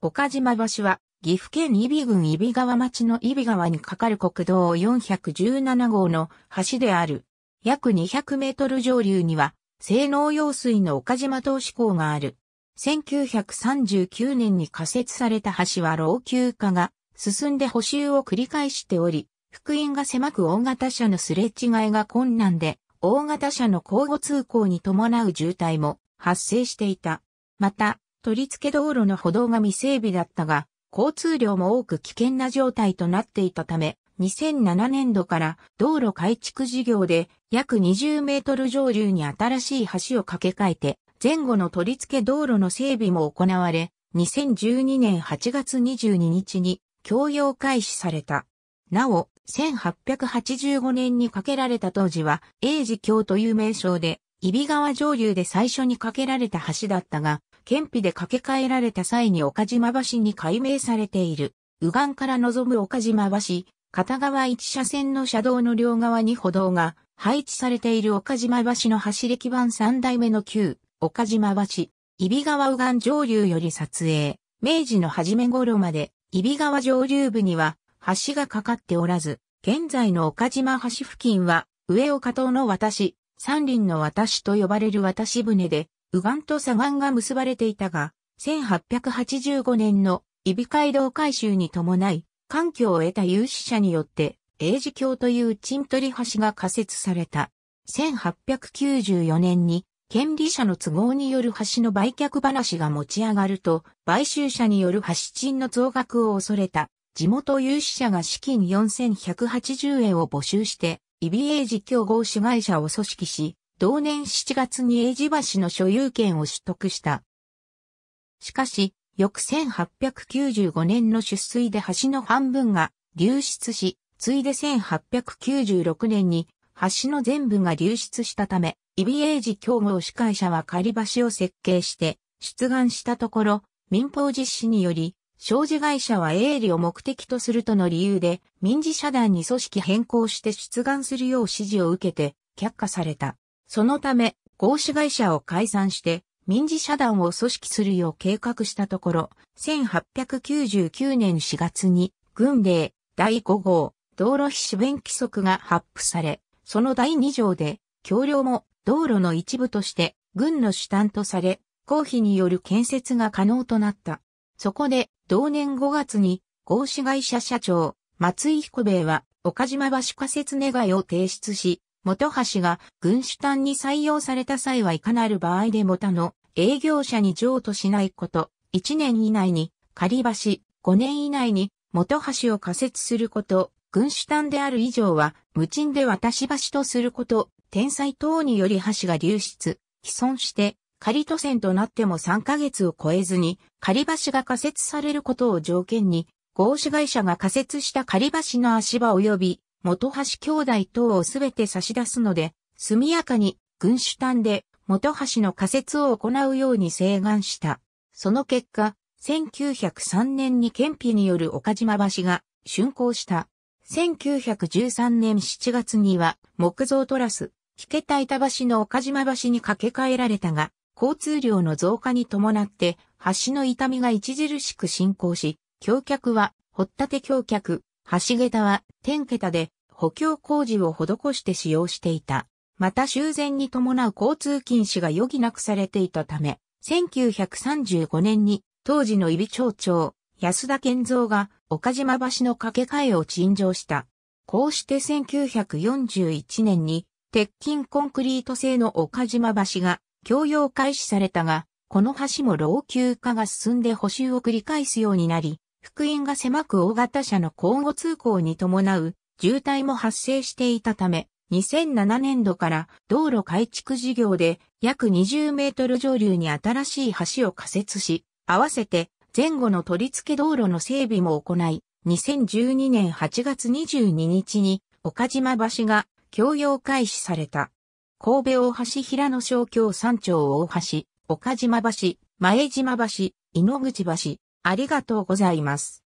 岡島橋は、岐阜県伊比郡伊比川町の伊比川に架かる国道417号の橋である。約200メートル上流には、西能用水の岡島投資港がある。1939年に仮設された橋は老朽化が進んで補修を繰り返しており、福音が狭く大型車のすれ違いが困難で、大型車の交互通行に伴う渋滞も発生していた。また、取り付け道路の歩道が未整備だったが、交通量も多く危険な状態となっていたため、2007年度から道路改築事業で約20メートル上流に新しい橋を架け替えて、前後の取り付け道路の整備も行われ、2012年8月22日に供用開始された。なお、1885年に架けられた当時は、英治橋という名称で、揖斐川上流で最初に架けられた橋だったが、県費で架け替えられた際に岡島橋に改名されている。右岸から望む岡島橋、片側一車線の車道の両側に歩道が配置されている岡島橋の橋歴版三代目の旧、岡島橋、揖斐川右岸上流より撮影。明治の初め頃まで、揖斐川上流部には橋がかかっておらず、現在の岡島橋付近は、上岡島の渡し、三輪の渡しと呼ばれる渡し船で、右岸と左岸が結ばれていたが、1885年の伊比街道改修に伴い、環境を得た有志者によって、英字橋という鎮取橋が仮設された。1894年に、権利者の都合による橋の売却話が持ち上がると、買収者による橋賃の増額を恐れた、地元有志者が資金4180円を募集して、イビエージ競合子会社を組織し、同年7月にエージ橋の所有権を取得した。しかし、翌1895年の出水で橋の半分が流出し、ついで1896年に橋の全部が流出したため、イビエージ競合司会者は仮橋を設計して出願したところ、民法実施により商事会社は営利を目的とするとの理由で、民事社団に組織変更して出願するよう指示を受けて、却下された。そのため、合資会社を解散して、民事社団を組織するよう計画したところ、1899年4月に、軍令第5号、道路非主弁規則が発布され、その第2条で、橋梁も道路の一部として、軍の主担とされ、公費による建設が可能となった。そこで、同年5月に、合資会社社長、松井彦兵衛は、岡島橋仮設願いを提出し、元橋が軍主単に採用された際はいかなる場合でも他の営業者に譲渡しないこと、1年以内に仮橋、5年以内に元橋を仮設すること、軍主単である以上は無賃で渡し橋とすること、天災等により橋が流出、毀損して仮都線となっても3ヶ月を超えずに、仮橋が仮設されることを条件に、合資会社が仮設した仮橋の足場及び、元橋兄弟等をすべて差し出すので、速やかに、軍主単で、元橋の仮設を行うように請願した。その結果、1903年に憲兵による岡島橋が竣工した。1913年7月には木造トラス、引けた板橋の岡島橋に架け替えられたが、交通量の増加に伴って橋の痛みが著しく進行し、橋脚は掘立橋脚、橋桁は天桁で補強工事を施して使用していた。また修繕に伴う交通禁止が余儀なくされていたため、1935年に当時の伊比町長、安田健三が岡島橋の架け替えを陳情した。こうして1941年に鉄筋コンクリート製の岡島橋が供用開始されたが、この橋も老朽化が進んで補修を繰り返すようになり、福音が狭く大型車の交互通行に伴う渋滞も発生していたため、2007年度から道路改築事業で約20メートル上流に新しい橋を仮設し、合わせて前後の取り付け道路の整備も行い、2012年8月22日に岡島橋が供用開始された。神戸大橋平野小京山頂大橋、岡島橋、前島橋、井口橋、ありがとうございます。